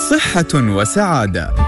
صحة وسعادة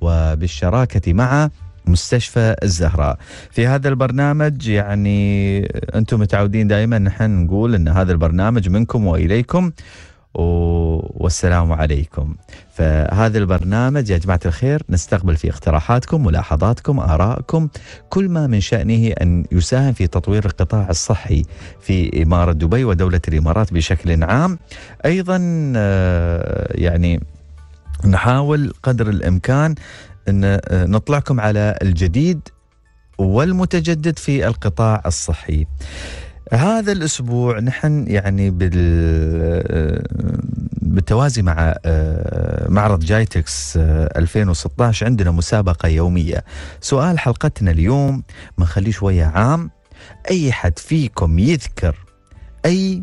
وبالشراكة مع مستشفى الزهراء في هذا البرنامج يعني أنتم متعودين دائما نحن نقول أن هذا البرنامج منكم وإليكم والسلام عليكم فهذا البرنامج يا جماعة الخير نستقبل في اقتراحاتكم ملاحظاتكم آرائكم كل ما من شأنه أن يساهم في تطوير القطاع الصحي في إمارة دبي ودولة الإمارات بشكل عام أيضا آه، يعني نحاول قدر الامكان ان آه، نطلعكم على الجديد والمتجدد في القطاع الصحي. هذا الاسبوع نحن يعني بال آه، بالتوازي مع آه، معرض جايتكس 2016 عندنا مسابقة يومية سؤال حلقتنا اليوم بنخليه شوية عام أي حد فيكم يذكر أي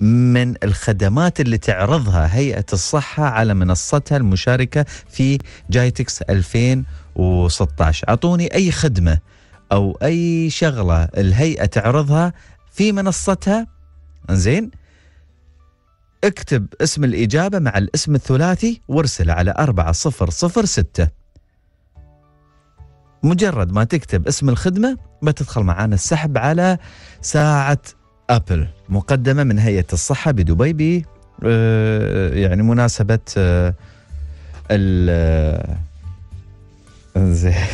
من الخدمات اللي تعرضها هيئة الصحة على منصتها المشاركة في جايتكس 2016 أعطوني أي خدمة أو أي شغلة الهيئة تعرضها في منصتها زين اكتب اسم الإجابة مع الاسم الثلاثي وارسله على 4006 مجرد ما تكتب اسم الخدمة بتدخل معانا السحب على ساعة أبل مقدمة من هيئة الصحة بدبي ب آه، يعني مناسبة آه، ال آه،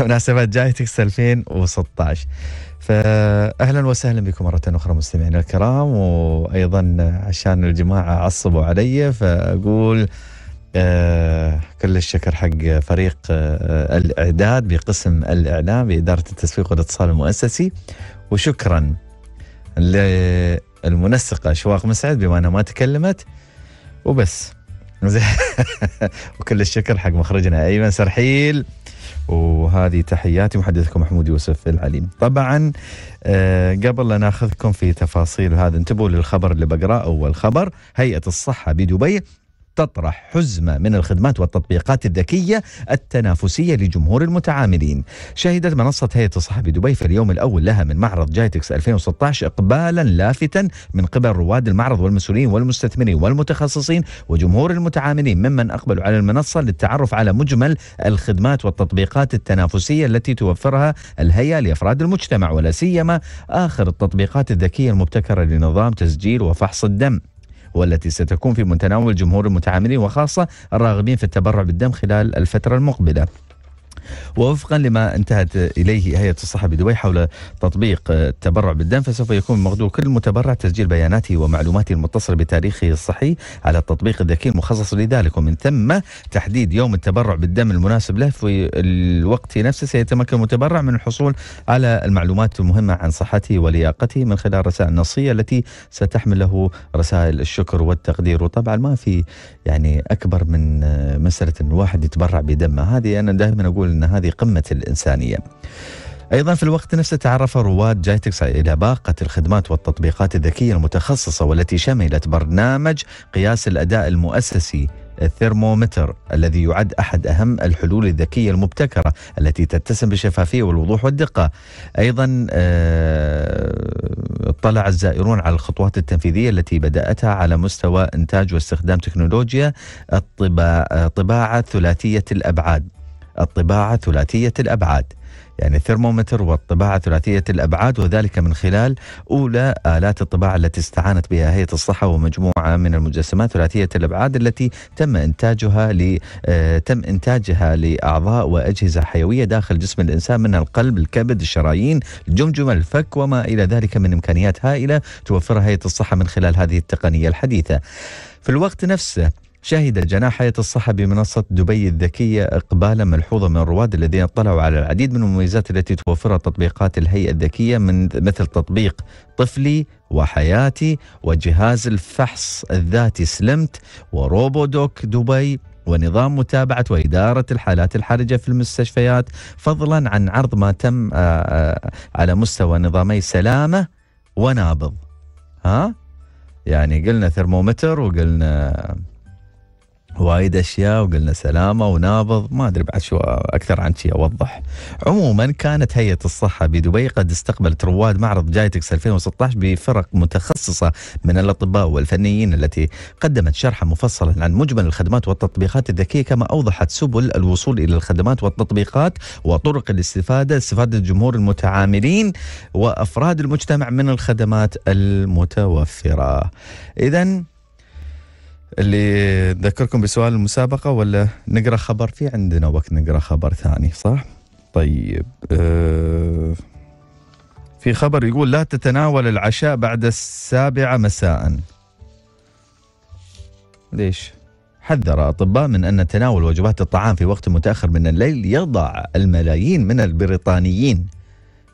مناسبة جايتكس 2016 فاهلا وسهلا بكم مره اخرى مستمعينا الكرام وايضا عشان الجماعه عصبوا علي فاقول آه كل الشكر حق فريق آه الاعداد بقسم الاعلام باداره التسويق والاتصال المؤسسي وشكرا للمنسقة أشواق مسعد بما أنها ما تكلمت وبس وكل الشكر حق مخرجنا أيمن سرحيل وهذه تحياتي محدثكم محمود يوسف العليم طبعا آه، قبل لا ناخذكم في تفاصيل هذا انتبهوا للخبر اللي بقراه أول خبر هيئة الصحة بدبي تطرح حزمة من الخدمات والتطبيقات الذكية التنافسية لجمهور المتعاملين شهدت منصة هيئة الصحة بدبي في اليوم الأول لها من معرض جايتكس 2016 إقبالا لافتا من قبل رواد المعرض والمسؤولين والمستثمرين والمتخصصين وجمهور المتعاملين ممن أقبلوا على المنصة للتعرف على مجمل الخدمات والتطبيقات التنافسية التي توفرها الهيئة لأفراد المجتمع ولا سيما آخر التطبيقات الذكية المبتكرة لنظام تسجيل وفحص الدم والتي ستكون في متناول جمهور المتعاملين وخاصة الراغبين في التبرع بالدم خلال الفترة المقبلة ووفقا لما انتهت اليه هيئه الصحه بدبي حول تطبيق التبرع بالدم فسوف يكون مقدور كل متبرع تسجيل بياناته ومعلوماته المتصله بتاريخه الصحي على التطبيق الذكي المخصص لذلك ومن ثم تحديد يوم التبرع بالدم المناسب له في الوقت نفسه سيتمكن المتبرع من الحصول على المعلومات المهمه عن صحته ولياقته من خلال رسائل نصيه التي ستحمل له رسائل الشكر والتقدير وطبعا ما في يعني اكبر من مساله الواحد يتبرع بدمه هذه انا دائما اقول اقول ان هذه قمه الانسانيه. ايضا في الوقت نفسه تعرف رواد جايتكس الى باقه الخدمات والتطبيقات الذكيه المتخصصه والتي شملت برنامج قياس الاداء المؤسسي الثرمومتر الذي يعد احد اهم الحلول الذكيه المبتكره التي تتسم بالشفافيه والوضوح والدقه. ايضا آه، اطلع الزائرون على الخطوات التنفيذيه التي بداتها على مستوى انتاج واستخدام تكنولوجيا الطباعه ثلاثيه الابعاد. الطباعة ثلاثية الأبعاد يعني الثرمومتر والطباعة ثلاثية الأبعاد وذلك من خلال أولى آلات الطباعة التي استعانت بها هيئة الصحة ومجموعة من المجسمات ثلاثية الأبعاد التي تم إنتاجها ل آه، تم إنتاجها لأعضاء وأجهزة حيوية داخل جسم الإنسان منها القلب، الكبد، الشرايين، الجمجمة، الفك وما إلى ذلك من إمكانيات هائلة توفرها هيئة الصحة من خلال هذه التقنية الحديثة. في الوقت نفسه شهد جناح حياة الصحة بمنصة دبي الذكية إقبالا ملحوظا من الرواد الذين اطلعوا على العديد من المميزات التي توفرها تطبيقات الهيئة الذكية من مثل تطبيق طفلي وحياتي وجهاز الفحص الذاتي سلمت وروبودوك دبي ونظام متابعة وإدارة الحالات الحرجة في المستشفيات فضلا عن عرض ما تم آه، آه، على مستوى نظامي سلامة ونابض ها يعني قلنا ثرمومتر وقلنا وايد اشياء وقلنا سلامه ونابض ما ادري بعد شو اكثر عن شي اوضح. عموما كانت هيئه الصحه بدبي قد استقبلت رواد معرض جايتكس 2016 بفرق متخصصه من الاطباء والفنيين التي قدمت شرحا مفصلا عن مجمل الخدمات والتطبيقات الذكيه كما اوضحت سبل الوصول الى الخدمات والتطبيقات وطرق الاستفاده استفاده جمهور المتعاملين وافراد المجتمع من الخدمات المتوفره. اذا اللي نذكركم بسؤال المسابقة ولا نقرا خبر في عندنا وقت نقرا خبر ثاني صح؟ طيب أه في خبر يقول لا تتناول العشاء بعد السابعة مساء ليش؟ حذر أطباء من أن تناول وجبات الطعام في وقت متأخر من الليل يضع الملايين من البريطانيين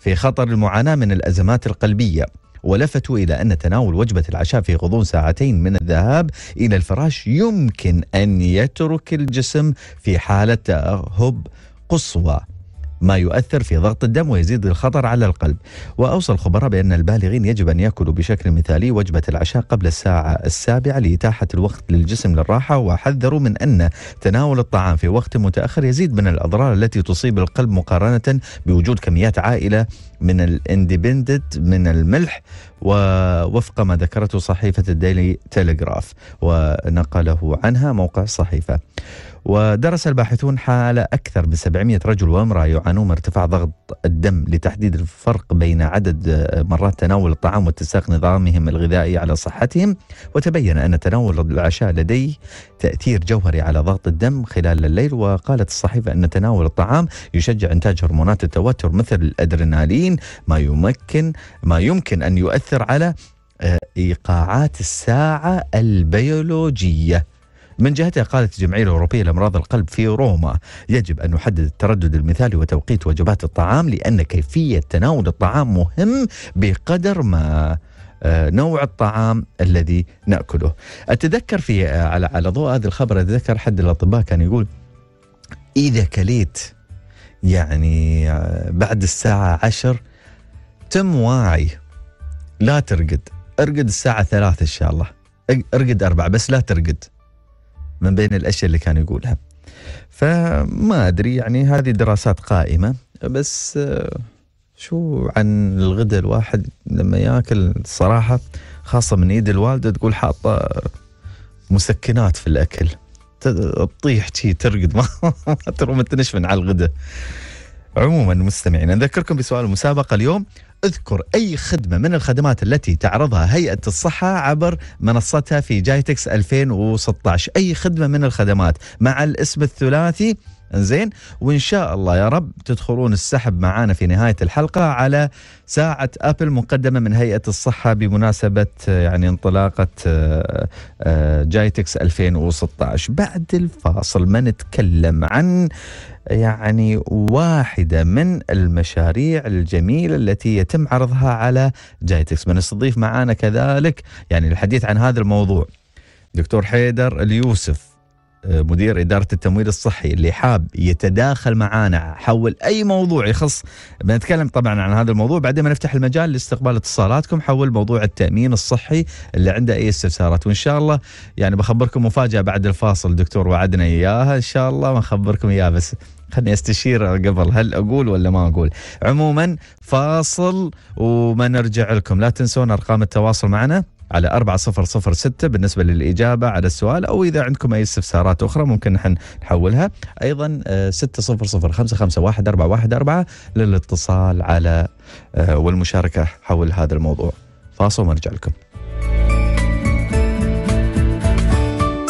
في خطر المعاناة من الأزمات القلبية ولفتوا إلى أن تناول وجبة العشاء في غضون ساعتين من الذهاب إلى الفراش يمكن أن يترك الجسم في حالة تأهب قصوى ما يؤثر في ضغط الدم ويزيد الخطر على القلب وأوصى الخبراء بأن البالغين يجب أن يأكلوا بشكل مثالي وجبة العشاء قبل الساعة السابعة لإتاحة الوقت للجسم للراحة وحذروا من أن تناول الطعام في وقت متأخر يزيد من الأضرار التي تصيب القلب مقارنة بوجود كميات عائلة من الاندبندت من الملح ووفق ما ذكرته صحيفة الديلي تيليغراف ونقله عنها موقع الصحيفة ودرس الباحثون حال أكثر من 700 رجل وامرأة يعانون من ارتفاع ضغط الدم لتحديد الفرق بين عدد آه، مرات تناول الطعام واتساق نظامهم الغذائي على صحتهم وتبين أن تناول العشاء لديه تأثير جوهري على ضغط الدم خلال الليل وقالت الصحيفة أن تناول الطعام يشجع إنتاج هرمونات التوتر مثل الأدرينالين ما يمكن ما يمكن أن يؤثر على آه، إيقاعات الساعة البيولوجية من جهتها قالت الجمعية الأوروبية لأمراض القلب في روما يجب أن نحدد التردد المثالي وتوقيت وجبات الطعام لأن كيفية تناول الطعام مهم بقدر ما آه، نوع الطعام الذي ناكله. اتذكر في آه، على على ضوء هذا الخبر اتذكر احد الاطباء كان يقول اذا كليت يعني آه، بعد الساعه عشر تم واعي لا ترقد ارقد الساعه ثلاثة ان شاء الله ارقد أربعة بس لا ترقد من بين الأشياء اللي كان يقولها فما أدري يعني هذه دراسات قائمة بس آه، شو عن الغداء الواحد لما ياكل صراحه خاصة من إيد الوالدة تقول حاطة مسكنات في الأكل تطيح شي ترقد ما تروم تنشفن على الغداء عموما مستمعين أذكركم بسؤال المسابقة اليوم اذكر أي خدمة من الخدمات التي تعرضها هيئة الصحة عبر منصتها في جايتكس 2016 أي خدمة من الخدمات مع الاسم الثلاثي زين وان شاء الله يا رب تدخلون السحب معانا في نهايه الحلقه على ساعه ابل مقدمه من هيئه الصحه بمناسبه يعني انطلاقه آه، آه، جايتكس 2016 بعد الفاصل ما نتكلم عن يعني واحدة من المشاريع الجميلة التي يتم عرضها على جايتكس من نستضيف معانا كذلك يعني الحديث عن هذا الموضوع دكتور حيدر اليوسف مدير إدارة التمويل الصحي اللي حاب يتداخل معانا حول أي موضوع يخص بنتكلم طبعا عن هذا الموضوع بعدين ما نفتح المجال لاستقبال اتصالاتكم حول موضوع التأمين الصحي اللي عنده أي استفسارات وإن شاء الله يعني بخبركم مفاجأة بعد الفاصل دكتور وعدنا إياها إن شاء الله بنخبركم إياها بس خلني استشير قبل هل اقول ولا ما اقول عموما فاصل وما نرجع لكم لا تنسون ارقام التواصل معنا على 4006 بالنسبة للإجابة على السؤال أو إذا عندكم أي استفسارات أخرى ممكن نحن نحولها أيضا 600 آه، للاتصال على آه، والمشاركة حول هذا الموضوع فاصل ونرجع لكم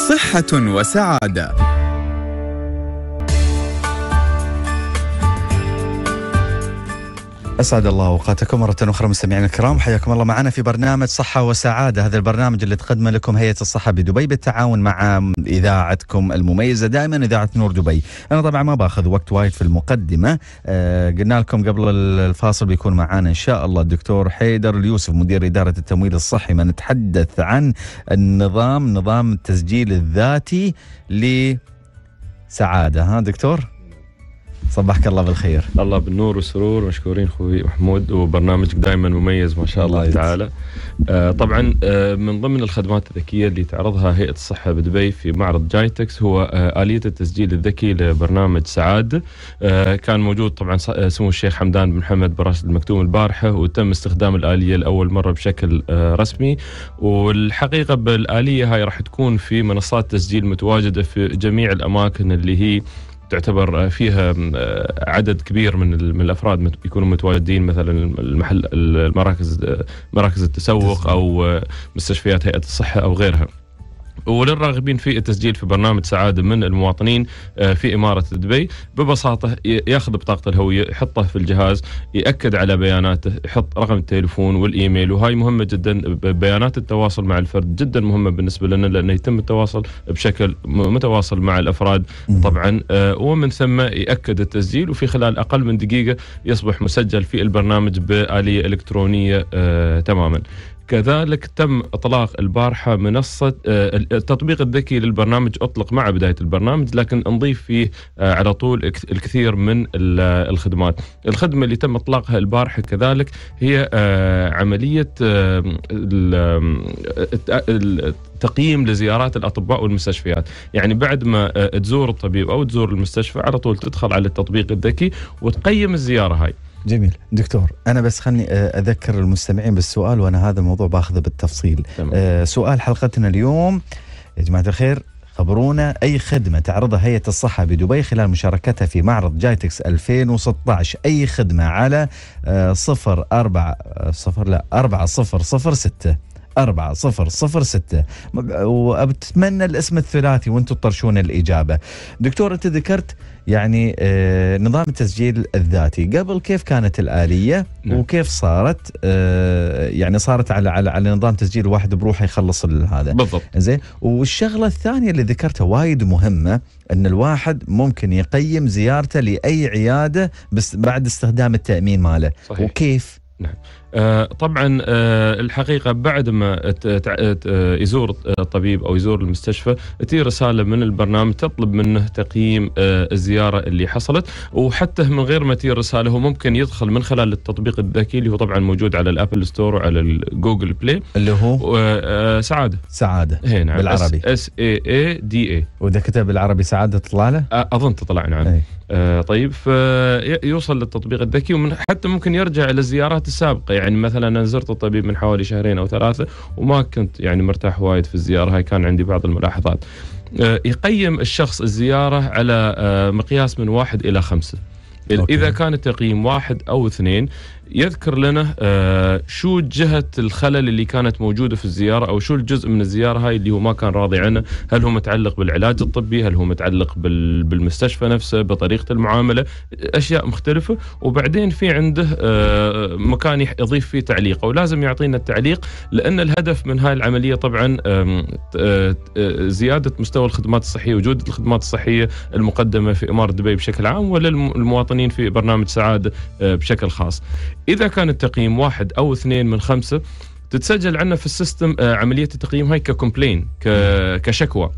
صحة وسعادة اسعد الله اوقاتكم مره اخرى مستمعينا الكرام حياكم الله معنا في برنامج صحه وسعاده هذا البرنامج اللي تقدمه لكم هيئه الصحه بدبي بالتعاون مع اذاعتكم المميزه دائما اذاعه نور دبي انا طبعا ما باخذ وقت وايد في المقدمه آه قلنا لكم قبل الفاصل بيكون معنا ان شاء الله الدكتور حيدر اليوسف مدير اداره التمويل الصحي ما نتحدث عن النظام نظام التسجيل الذاتي لسعاده ها دكتور صباحك الله بالخير الله بالنور والسرور مشكورين خوي محمود وبرنامجك دائما مميز ما شاء الله, الله تعالى آه، طبعا آه، من ضمن الخدمات الذكيه اللي تعرضها هيئه الصحه بدبي في معرض جايتكس هو آه، اليه التسجيل الذكي لبرنامج سعاد كان موجود طبعا سمو الشيخ حمدان بن محمد براشد المكتوم البارحه وتم استخدام الاليه لاول مره بشكل رسمي والحقيقه بالاليه هاي راح تكون في منصات تسجيل متواجده في جميع الاماكن اللي هي تعتبر فيها عدد كبير من من الافراد يكونوا متواجدين مثلا المحل المراكز آه، مراكز التسوق او آه، مستشفيات هيئه الصحه او غيرها. وللراغبين في التسجيل في برنامج سعاده من المواطنين آه، في اماره دبي ببساطه ياخذ بطاقه الهويه يحطه في الجهاز ياكد على بياناته يحط رقم التليفون والايميل وهاي مهمه جدا بيانات التواصل مع الفرد جدا مهمه بالنسبه لنا لانه يتم التواصل بشكل متواصل مع الافراد طبعا آه، ومن ثم ياكد التسجيل وفي خلال اقل من دقيقه يصبح مسجل في البرنامج باليه الكترونيه آه، تماما كذلك تم اطلاق البارحه منصه آه، التطبيق الذكي للبرنامج اطلق مع بدايه البرنامج لكن نضيف فيه آه، على طول الكثير من الخدمات. الخدمه اللي تم اطلاقها البارحه كذلك هي آه، عمليه تقييم لزيارات الاطباء والمستشفيات، يعني بعد ما تزور الطبيب او تزور المستشفى على طول تدخل على التطبيق الذكي وتقيم الزياره هاي. جميل دكتور انا بس خلني آه، اذكر المستمعين بالسؤال وانا هذا الموضوع باخذه بالتفصيل تمام. آه، سؤال حلقتنا اليوم يا جماعه الخير خبرونا اي خدمه تعرضها هيئه الصحه بدبي خلال مشاركتها في معرض جايتكس 2016 اي خدمه على 04 4 0 لا 4006 أربعة صفر صفر ستة وأتمنى الاسم الثلاثي وانتم تطرشون الإجابة دكتور أنت ذكرت يعني آه، نظام التسجيل الذاتي قبل كيف كانت الآلية نعم. وكيف صارت آه، يعني صارت على على على نظام تسجيل واحد بروحه يخلص هذا بالضبط زين والشغلة الثانية اللي ذكرتها وايد مهمة ان الواحد ممكن يقيم زيارته لأي عيادة بس بعد استخدام التأمين ماله صحيح. وكيف نعم آه، طبعا آه، الحقيقه بعد ما آه، يزور الطبيب او يزور المستشفى تي رساله من البرنامج تطلب منه تقييم الزياره اللي حصلت وحتى من غير ما تي رساله هو ممكن يدخل من خلال التطبيق الذكي اللي هو طبعا موجود على الابل ستور وعلى الجوجل بلاي اللي هو سعاده سعاده هي نعم بالعربي اس اي اي دي اي واذا كتب بالعربي سعاده تطلع له؟ اظن تطلع نعم أي. آه طيب فيوصل للتطبيق الذكي ومن حتى ممكن يرجع للزيارات السابقه يعني يعني مثلا انا زرت الطبيب من حوالي شهرين او ثلاثه وما كنت يعني مرتاح وايد في الزياره هاي كان عندي بعض الملاحظات آه، يقيم الشخص الزياره على آه، مقياس من واحد الى خمسه أوكي. إذا كان التقييم واحد أو اثنين يذكر لنا آه، شو جهة الخلل اللي كانت موجودة في الزيارة أو شو الجزء من الزيارة هاي اللي هو ما كان راضي عنه هل هو متعلق بالعلاج الطبي هل هو متعلق بالمستشفى نفسه بطريقة المعاملة أشياء مختلفة وبعدين في عنده آه، مكان يضيف فيه تعليقه ولازم يعطينا التعليق لأن الهدف من هاي العملية طبعا آه، زيادة مستوى الخدمات الصحية وجودة الخدمات الصحية المقدمة في إمارة دبي بشكل عام وللمواطنين في برنامج سعادة بشكل خاص اذا كان التقييم واحد او اثنين من خمسه تتسجل عندنا في السيستم آه، عمليه التقييم هاي ككومبلين كشكوى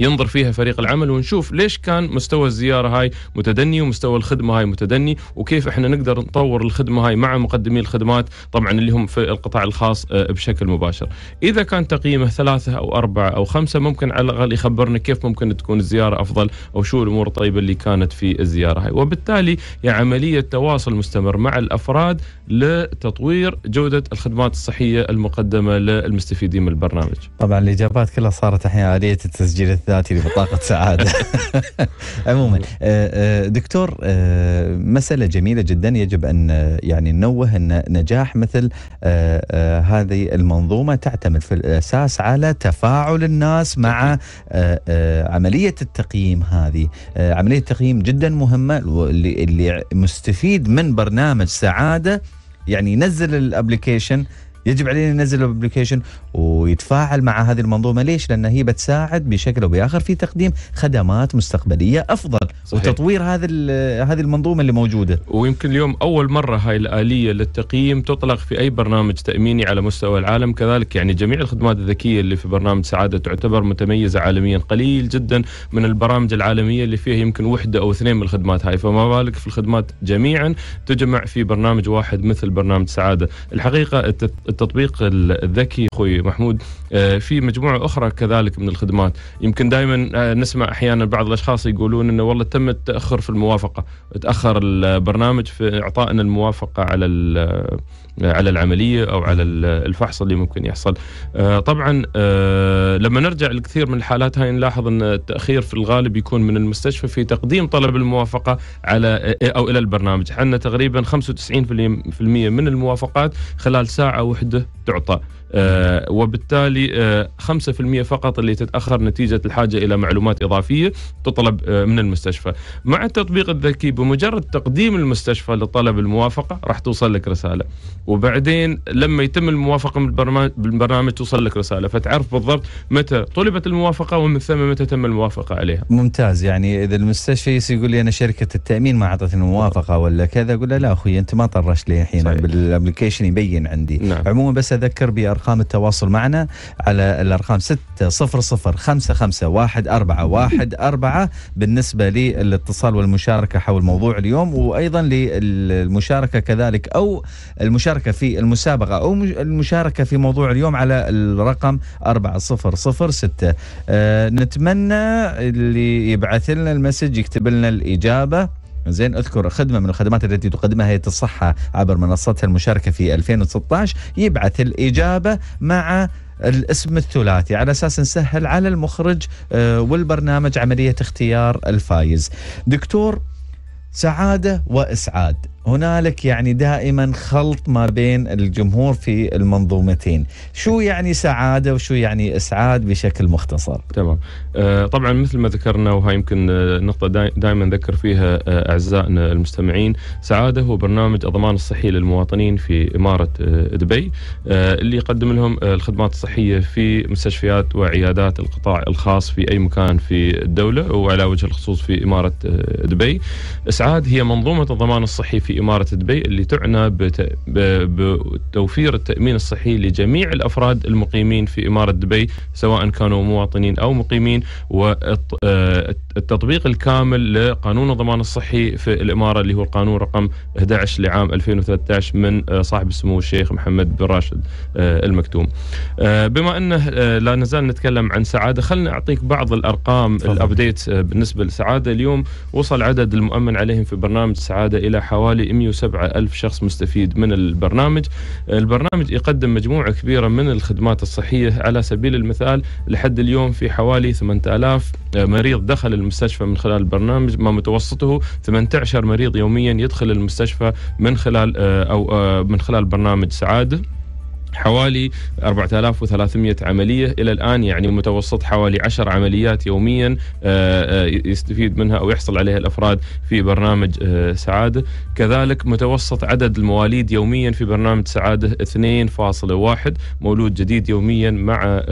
ينظر فيها فريق العمل ونشوف ليش كان مستوى الزياره هاي متدني ومستوى الخدمه هاي متدني وكيف احنا نقدر نطور الخدمه هاي مع مقدمي الخدمات طبعا اللي هم في القطاع الخاص آه، بشكل مباشر اذا كان تقييمه ثلاثه او اربعه او خمسه ممكن على الاقل يخبرنا كيف ممكن تكون الزياره افضل او شو الامور الطيبه اللي كانت في الزياره هاي وبالتالي هي عمليه تواصل مستمر مع الافراد لتطوير جوده الخدمات الصحيه المقدمه للمستفيدين من البرنامج طبعا الاجابات كلها صارت الحين اليه التسجيل الثاني ذاتي لبطاقه سعاده عموما آه، آه، دكتور آه، مساله جميله جدا يجب ان يعني ننوه ان نجاح مثل هذه المنظومه تعتمد في الاساس على تفاعل الناس مع عمليه التقييم هذه عمليه التقييم جدا مهمه اللي مستفيد من برنامج سعاده يعني ينزل الابلكيشن يجب علينا ننزل الابلكيشن ويتفاعل مع هذه المنظومه ليش؟ لان هي بتساعد بشكل او باخر في تقديم خدمات مستقبليه افضل صحيح. وتطوير هذه هذه المنظومه اللي موجوده. ويمكن اليوم اول مره هاي الاليه للتقييم تطلق في اي برنامج تاميني على مستوى العالم، كذلك يعني جميع الخدمات الذكيه اللي في برنامج سعاده تعتبر متميزه عالميا، قليل جدا من البرامج العالميه اللي فيها يمكن وحده او اثنين من الخدمات هاي، فما بالك في الخدمات جميعا تجمع في برنامج واحد مثل برنامج سعاده، الحقيقه التطبيق الذكي اخوي محمود آه، في مجموعه اخرى كذلك من الخدمات يمكن دائما آه، نسمع احيانا بعض الاشخاص يقولون انه والله تم التاخر في الموافقه تاخر البرنامج في اعطائنا الموافقه على آه، على العمليه او على الفحص اللي ممكن يحصل طبعا لما نرجع لكثير من الحالات هاي نلاحظ ان التاخير في الغالب يكون من المستشفى في تقديم طلب الموافقه على او الى البرنامج حنا تقريبا 95% من الموافقات خلال ساعه واحده تعطى آه، وبالتالي 5% آه، فقط اللي تتاخر نتيجه الحاجه الى معلومات اضافيه تطلب آه، من المستشفى. مع التطبيق الذكي بمجرد تقديم المستشفى لطلب الموافقه راح توصل لك رساله وبعدين لما يتم الموافقه بالبرنامج توصل لك رساله فتعرف بالضبط متى طلبت الموافقه ومن ثم متى تم الموافقه عليها. ممتاز يعني اذا المستشفى يقول لي انا شركه التامين ما اعطتني الموافقه ولا كذا اقول له لا اخوي انت ما طرشت لي الحين بالابلكيشن يبين عندي. نعم. عموما بس اذكر بأرقام أرقام التواصل معنا على الأرقام 6005514114 بالنسبة للاتصال والمشاركة حول موضوع اليوم وأيضا للمشاركة كذلك أو المشاركة في المسابقة أو المشاركة في موضوع اليوم على الرقم 4006 أه نتمنى اللي يبعث لنا المسج يكتب لنا الإجابة زين اذكر خدمه من الخدمات التي تقدمها هيئه الصحه عبر منصتها المشاركه في 2016 يبعث الاجابه مع الاسم الثلاثي على اساس نسهل على المخرج آه، والبرنامج عمليه اختيار الفايز. دكتور سعاده واسعاد هنالك يعني دائما خلط ما بين الجمهور في المنظومتين شو يعني سعادة وشو يعني إسعاد بشكل مختصر تمام آه، طبعا مثل ما ذكرنا وهي يمكن نقطة دائما نذكر فيها آه، أعزائنا المستمعين سعادة هو برنامج الضمان الصحي للمواطنين في إمارة آه، دبي اللي يقدم لهم الخدمات الصحية في مستشفيات وعيادات القطاع الخاص في أي مكان في الدولة وعلى وجه الخصوص في إمارة دبي إسعاد هي منظومة الضمان الصحي في في إمارة دبي اللي تعنى بتوفير التأمين الصحي لجميع الأفراد المقيمين في إمارة دبي سواء كانوا مواطنين أو مقيمين والتطبيق آه، الكامل لقانون الضمان الصحي في الإمارة اللي هو القانون رقم 11 لعام 2013 من آه، صاحب السمو الشيخ محمد بن راشد آه، المكتوم بما أنه لا نزال نتكلم عن سعادة خلنا أعطيك بعض الأرقام الأبديت بالنسبة لسعادة اليوم وصل عدد المؤمن عليهم في برنامج سعادة إلى حوالي حوالي 107 ألف شخص مستفيد من البرنامج البرنامج يقدم مجموعة كبيرة من الخدمات الصحية على سبيل المثال لحد اليوم في حوالي 8000 مريض دخل المستشفى من خلال البرنامج ما متوسطه 18 مريض يوميا يدخل المستشفى من خلال آه، أو آه، من خلال برنامج سعادة حوالي 4300 عملية إلى الآن يعني متوسط حوالي 10 عمليات يوميا آه، آه، يستفيد منها أو يحصل عليها الأفراد في برنامج آه، سعادة كذلك متوسط عدد المواليد يوميا في برنامج سعادة 2.1 مولود جديد يوميا مع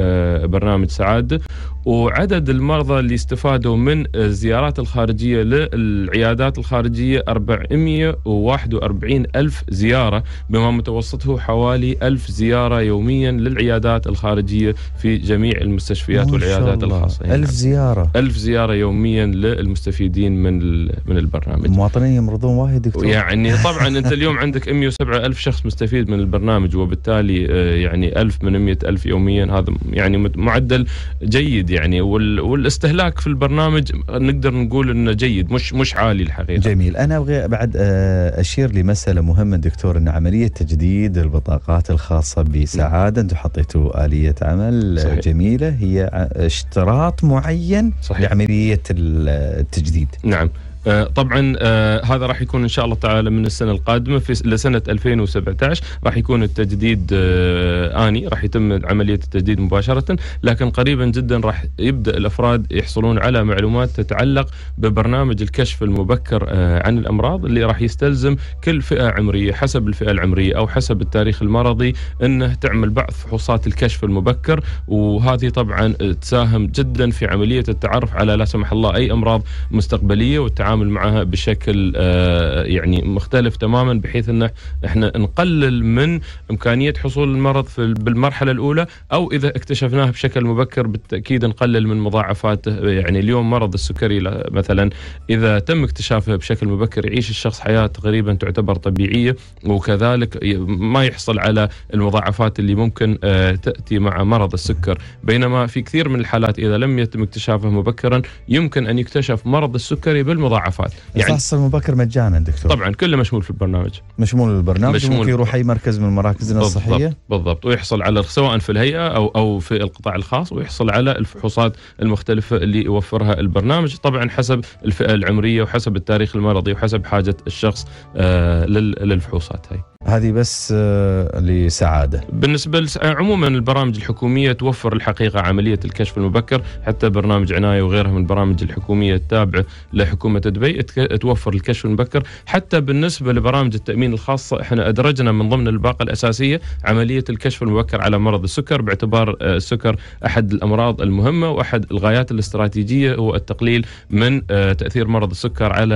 برنامج سعادة وعدد المرضى اللي استفادوا من الزيارات الخارجية للعيادات الخارجية 441 ألف زيارة بما متوسطه حوالي ألف زيارة يوميا للعيادات الخارجية في جميع المستشفيات والعيادات الخاصة يعني ألف زيارة ألف زيارة يوميا للمستفيدين من من البرنامج المواطنين يمرضون واحد دكتور يعني طبعا أنت اليوم عندك 107 ألف شخص مستفيد من البرنامج وبالتالي آه، يعني ألف من 100 ألف يوميا هذا يعني معدل جيد جيد يعني والاستهلاك في البرنامج نقدر نقول انه جيد مش مش عالي الحقيقه. جميل انا ابغى بعد آه، اشير لمساله مهمه دكتور ان عمليه تجديد البطاقات الخاصه بسعاده نعم. انتم حطيتوا اليه عمل صحيح. جميله هي اشتراط معين صحيح. لعمليه التجديد. نعم. آه، طبعا آه، هذا راح يكون ان شاء الله تعالى من السنه القادمه في لسنه 2017 راح يكون التجديد آه، اني راح يتم عمليه التجديد مباشره لكن قريبا جدا راح يبدا الافراد يحصلون على معلومات تتعلق ببرنامج الكشف المبكر عن الامراض اللي راح يستلزم كل فئه عمريه حسب الفئه العمريه او حسب التاريخ المرضي انه تعمل بعض فحوصات الكشف المبكر وهذه طبعا تساهم جدا في عمليه التعرف على لا سمح الله اي امراض مستقبليه والتعامل نتعامل معها بشكل آه، يعني مختلف تماما بحيث ان احنا نقلل من امكانيه حصول المرض في بالمرحله الاولى او اذا اكتشفناه بشكل مبكر بالتاكيد نقلل من مضاعفاته يعني اليوم مرض السكري مثلا اذا تم اكتشافه بشكل مبكر يعيش الشخص حياه تقريبا تعتبر طبيعيه وكذلك ما يحصل على المضاعفات اللي ممكن آه، تاتي مع مرض السكر بينما في كثير من الحالات اذا لم يتم اكتشافه مبكرا يمكن ان يكتشف مرض السكري بالمضاعفات الاسعافات يعني الفحص المبكر مجانا دكتور طبعا كله مشمول في البرنامج مشمول البرنامج مشمول ممكن يروح اي مركز من مراكزنا بالضبط الصحيه بالضبط ويحصل على سواء في الهيئه او او في القطاع الخاص ويحصل على الفحوصات المختلفه اللي يوفرها البرنامج طبعا حسب الفئه العمريه وحسب التاريخ المرضي وحسب حاجه الشخص آه، للفحوصات هاي هذه بس آه، لسعادة بالنسبة آه، عموما البرامج الحكومية توفر الحقيقة عملية الكشف المبكر حتى برنامج عناية وغيرها من البرامج الحكومية التابعة لحكومة دبي توفر الكشف المبكر حتى بالنسبة لبرامج التأمين الخاصة احنا أدرجنا من ضمن الباقة الأساسية عملية الكشف المبكر على مرض السكر باعتبار آه، السكر أحد الأمراض المهمة وأحد الغايات الاستراتيجية هو التقليل من تأثير مرض السكر على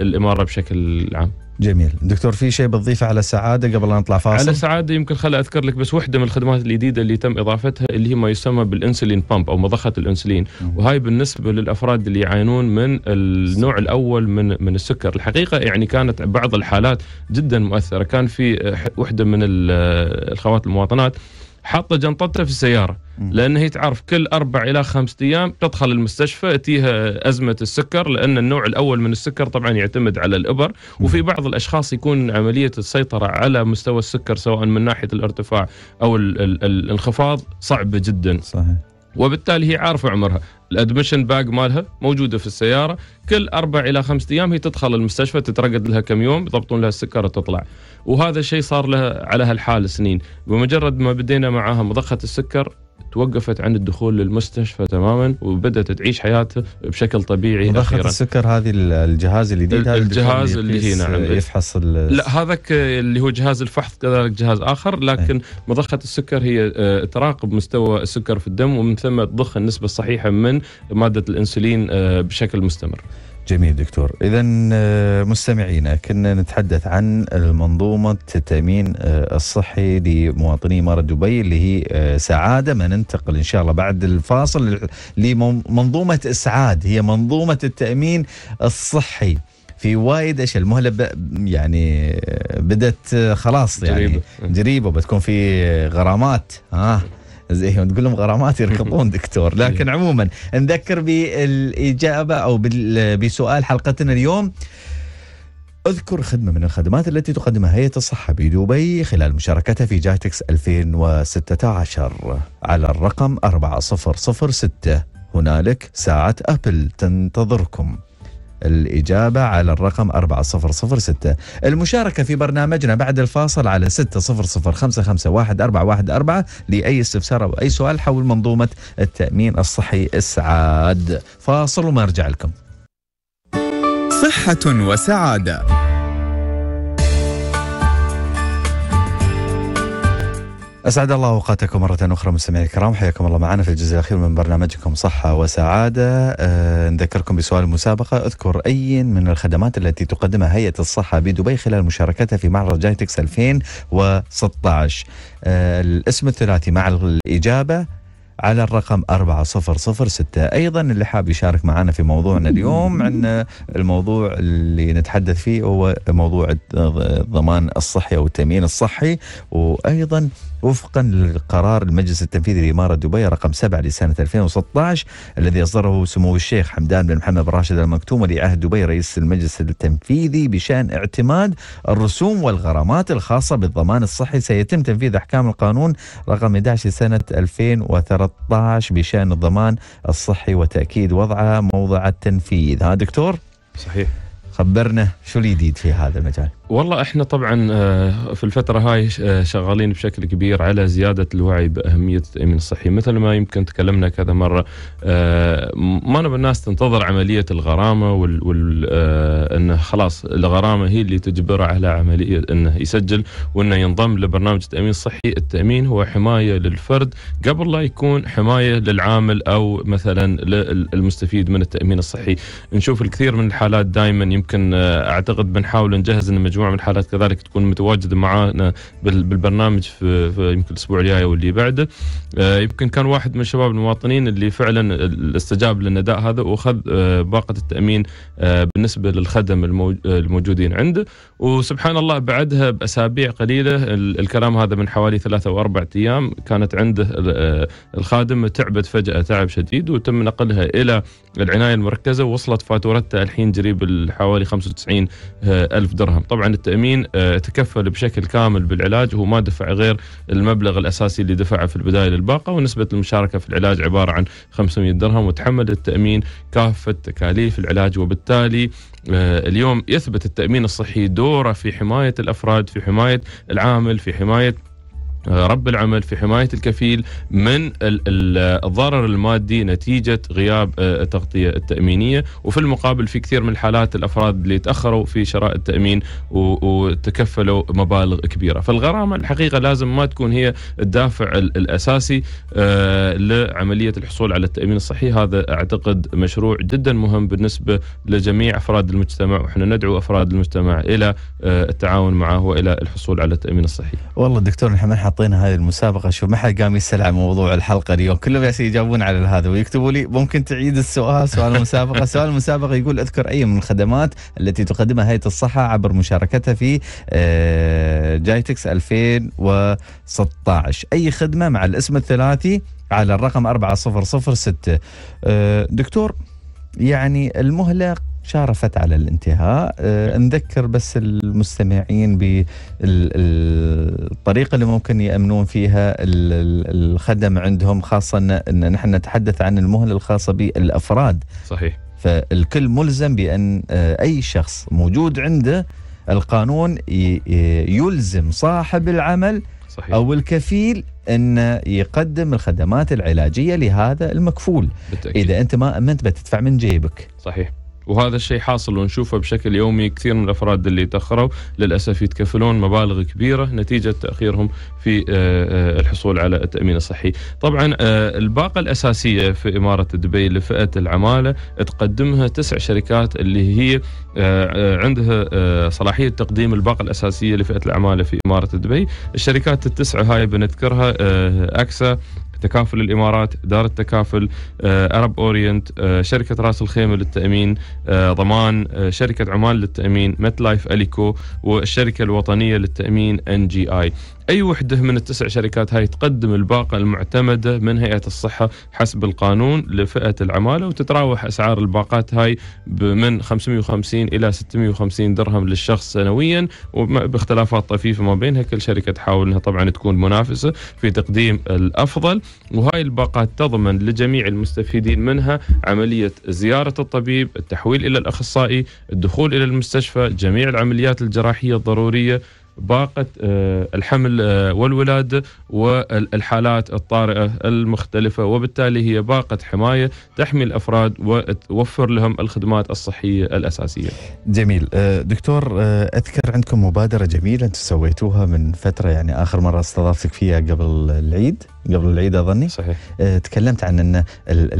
الإمارة بشكل عام جميل دكتور في شيء بتضيفه على السعادة قبل أن نطلع فاصل على السعادة يمكن خل أذكر لك بس واحدة من الخدمات الجديدة اللي تم إضافتها اللي هي ما يسمى بالإنسولين بامب أو مضخة الأنسولين وهاي بالنسبة للأفراد اللي يعانون من النوع الأول من من السكر الحقيقة يعني كانت بعض الحالات جدا مؤثرة كان في آه، واحدة من آه، الخوات المواطنات حاطه جنطتها في السياره لان هي تعرف كل اربع الى خمس ايام تدخل المستشفى تيها ازمه السكر لان النوع الاول من السكر طبعا يعتمد على الابر وفي بعض الاشخاص يكون عمليه السيطره على مستوى السكر سواء من ناحيه الارتفاع او الانخفاض صعبه جدا. صحيح. وبالتالي هي عارفه عمرها الادمشن باج مالها موجوده في السياره كل اربع الى خمسة ايام هي تدخل المستشفى تترقد لها كم يوم يضبطون لها السكر وتطلع وهذا الشيء صار لها على هالحال سنين بمجرد ما بدينا معاها مضخه السكر توقفت عن الدخول للمستشفى تماما وبدات تعيش حياتها بشكل طبيعي مضخه السكر هذه الجهاز الجديد هذا الجهاز اللي هي نعم يفحص لا هذاك اللي هو جهاز الفحص كذلك جهاز اخر لكن إيه. مضخه السكر هي آه، تراقب مستوى السكر في الدم ومن ثم تضخ النسبه الصحيحه من ماده الانسولين آه، بشكل مستمر. جميل دكتور اذا آه، مستمعينا كنا نتحدث عن منظومه التامين آه، الصحي لمواطني اماره دبي اللي هي آه، سعاده ما ننتقل ان شاء الله بعد الفاصل لمنظومه اسعاد هي منظومه التامين الصحي في وايد اشياء المهله يعني بدت خلاص يعني قريبه بتكون في غرامات ها آه زيهم تقول لهم غرامات يركضون دكتور لكن إيه. عموما نذكر بالاجابه او بسؤال حلقتنا اليوم اذكر خدمة من الخدمات التي تقدمها هيئة الصحة بدبي خلال مشاركتها في جاتكس 2016 على الرقم 4006 هنالك ساعة أبل تنتظركم الإجابة على الرقم 4006 المشاركة في برنامجنا بعد الفاصل على 600551414 لأي استفسار أو أي سؤال حول منظومة التأمين الصحي إسعاد فاصل وما أرجع لكم صحة وسعادة أسعد الله أوقاتكم مرة أخرى مستمعي الكرام حياكم الله معنا في الجزء الأخير من برنامجكم صحة وسعادة أه نذكركم بسؤال المسابقة اذكر أي من الخدمات التي تقدمها هيئة الصحة بدبي خلال مشاركتها في معرض جايتكس 2016 أه الاسم الثلاثي مع الإجابة على الرقم 4006 أيضا اللي حاب يشارك معنا في موضوعنا اليوم عندنا الموضوع اللي نتحدث فيه هو موضوع الضمان الصحي أو التأمين الصحي وأيضا وفقا لقرار المجلس التنفيذي لإمارة دبي رقم 7 لسنة 2016 الذي أصدره سمو الشيخ حمدان بن محمد بن راشد المكتوم ولي عهد دبي رئيس المجلس التنفيذي بشأن اعتماد الرسوم والغرامات الخاصة بالضمان الصحي سيتم تنفيذ أحكام القانون رقم 11 لسنة 2013 2013 بشان الضمان الصحي وتاكيد وضعها موضع التنفيذ ها دكتور صحيح خبرنا شو الجديد في هذا المجال والله احنا طبعا آه، في الفتره هاي آه، شغالين بشكل كبير على زياده الوعي باهميه التامين الصحي مثل ما يمكن تكلمنا كذا مره آه، ما نبي الناس تنتظر عمليه الغرامه وال, وال... انه خلاص الغرامه هي اللي تجبره على عمليه انه يسجل وانه ينضم لبرنامج التامين الصحي التامين هو حمايه للفرد قبل لا يكون حمايه للعامل او مثلا للمستفيد من التامين الصحي نشوف الكثير من الحالات دائما يمكن اعتقد بنحاول نجهز المجموعة مجموعه من الحالات كذلك تكون متواجده معنا بالبرنامج في, في يمكن الاسبوع الجاي واللي بعده آه، يمكن كان واحد من شباب المواطنين اللي فعلا استجاب للنداء هذا واخذ آه، باقه التامين آه، بالنسبه للخدم الموجودين عنده وسبحان الله بعدها باسابيع قليله الكلام هذا من حوالي ثلاثة او اربع ايام كانت عنده الخادمه تعبت فجاه تعب شديد وتم نقلها الى العنايه المركزه ووصلت فاتورتها الحين قريب حوالي 95 الف درهم طبعا عن التامين آه، تكفل بشكل كامل بالعلاج وهو ما دفع غير المبلغ الاساسي اللي دفعه في البدايه للباقه ونسبه المشاركه في العلاج عباره عن 500 درهم وتحمل التامين كافه تكاليف العلاج وبالتالي آه، اليوم يثبت التامين الصحي دوره في حمايه الافراد في حمايه العامل في حمايه رب العمل في حماية الكفيل من الضرر المادي نتيجة غياب آه، التغطية التأمينية وفي المقابل في كثير من الحالات الأفراد اللي تأخروا في شراء التأمين وتكفلوا مبالغ كبيرة فالغرامة الحقيقة لازم ما تكون هي الدافع الأساسي آه، لعملية الحصول على التأمين الصحي هذا أعتقد مشروع جدا مهم بالنسبة لجميع أفراد المجتمع وإحنا ندعو أفراد المجتمع إلى آه، التعاون معه وإلى الحصول على التأمين الصحي والله دكتور نحن حاطين هذه المسابقه شوف ما حد قام يسال عن موضوع الحلقه اليوم كلهم ياس يجاوبون على هذا ويكتبوا لي ممكن تعيد السؤال سؤال المسابقه سؤال المسابقه يقول اذكر اي من الخدمات التي تقدمها هيئه الصحه عبر مشاركتها في آه، جايتكس 2016 اي خدمه مع الاسم الثلاثي على الرقم 4006 آه، دكتور يعني المهله شارفت على الانتهاء آه، نذكر بس المستمعين بالطريقة اللي ممكن يأمنون فيها الخدم عندهم خاصة أن نحن نتحدث عن المهلة الخاصة بالأفراد صحيح فالكل ملزم بأن آه، أي شخص موجود عنده القانون يلزم صاحب العمل صحيح. أو الكفيل أن يقدم الخدمات العلاجية لهذا المكفول بالتأكيد. إذا أنت ما أمنت بتدفع من جيبك صحيح وهذا الشيء حاصل ونشوفه بشكل يومي كثير من الافراد اللي تاخروا للاسف يتكفلون مبالغ كبيره نتيجه تاخيرهم في آه، آه، الحصول على التامين الصحي. طبعا آه، الباقه الاساسيه في اماره دبي لفئه العماله تقدمها تسع شركات اللي هي عندها صلاحيه تقديم الباقه الاساسيه لفئه العماله في اماره دبي. الشركات التسعه هاي بنذكرها اكسا تكافل الامارات دار التكافل ارب آه، اورينت آه، شركه راس الخيمه للتامين آه، ضمان شركه عمان للتامين مت لايف اليكو والشركه الوطنيه للتامين ان جي اي أي وحدة من التسع شركات هاي تقدم الباقة المعتمدة من هيئة الصحة حسب القانون لفئة العمالة وتتراوح أسعار الباقات هاي من 550 إلى 650 درهم للشخص سنويا وباختلافات طفيفة ما بينها كل شركة تحاول أنها طبعا تكون منافسة في تقديم الأفضل وهاي الباقات تضمن لجميع المستفيدين منها عملية زيارة الطبيب التحويل إلى الأخصائي الدخول إلى المستشفى جميع العمليات الجراحية الضرورية باقة آه، الحمل آه، والولادة والحالات الطارئة المختلفة وبالتالي هي باقة حماية تحمي الأفراد وتوفر لهم الخدمات الصحية الأساسية جميل آه، دكتور أذكر عندكم مبادرة جميلة أنتم سويتوها من فترة يعني آخر مرة استضافتك فيها قبل العيد قبل العيد اظني صحيح آه، تكلمت عن ان الـ الـ الـ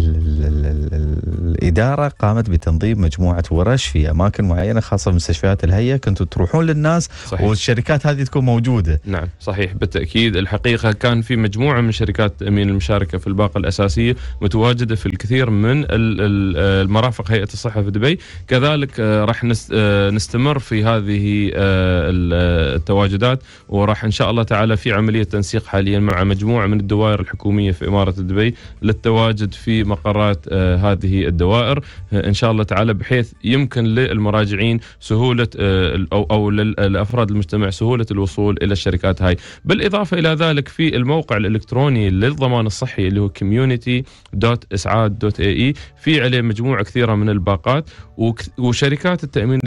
الـ الـ الاداره قامت بتنظيم مجموعه ورش في اماكن معينه خاصه بمستشفيات الهيئه كنتوا تروحون للناس صحيح. والشركات هذه تكون موجوده نعم صحيح بالتاكيد الحقيقه كان في مجموعه من شركات امين المشاركه في الباقه الاساسيه متواجده في الكثير من المرافق هيئه الصحه في دبي كذلك آه، راح آه، نستمر في هذه التواجدات وراح ان شاء الله تعالى في عمليه تنسيق حاليا مع مجموعه من الدول الدوائر الحكوميه في اماره دبي للتواجد في مقرات آه، هذه الدوائر آه، ان شاء الله تعالى بحيث يمكن للمراجعين سهوله آه، او او لافراد المجتمع سهوله الوصول الى الشركات هاي بالاضافه الى ذلك في الموقع الالكتروني للضمان الصحي اللي هو community.اسعاد.ae في عليه مجموعه كثيره من الباقات وشركات التامين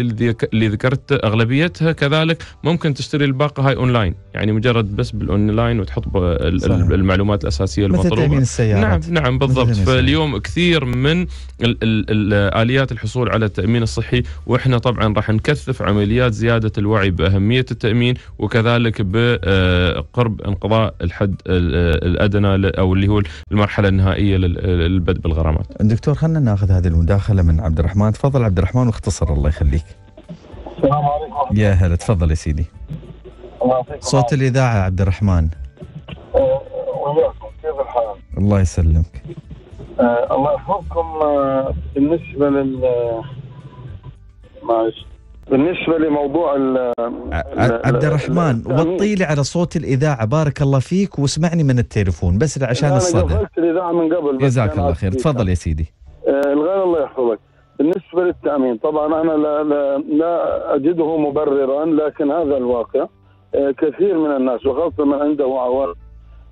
اللي ذكرت اغلبيتها كذلك ممكن تشتري الباقه هاي اونلاين يعني مجرد بس بالاونلاين وتحط المعلومات الاساسيه المطلوبه مثل تامين السيارات نعم نعم بالضبط فاليوم كثير من اليات الحصول على التامين الصحي واحنا طبعا راح نكثف عمليات زياده الوعي باهميه التامين وكذلك بقرب انقضاء الحد الادنى او اللي هو المرحله النهائيه للبدء بالغرامات. دكتور خلينا ناخذ هذه المداخله من عبد الرحمن تفضل تفضل عبد الرحمن واختصر الله يخليك السلام عليكم يا هلا تفضل يا سيدي صوت الاذاعه عبد الرحمن أه، وياكم كيف الحال؟ الله يسلمك آه الله يحفظكم أه، بالنسبه لل أه، معلش بالنسبه لموضوع ال عبد الرحمن وطي لي على صوت الاذاعه بارك الله فيك واسمعني من التليفون بس عشان الصدى انا قفلت الاذاعه من قبل جزاك الله خير تفضل يا سيدي الغالي الله يحفظك بالنسبة للتأمين طبعا أنا لا, لا, لا أجده مبررا لكن هذا الواقع آه، كثير من الناس وخاصة من عنده عوائل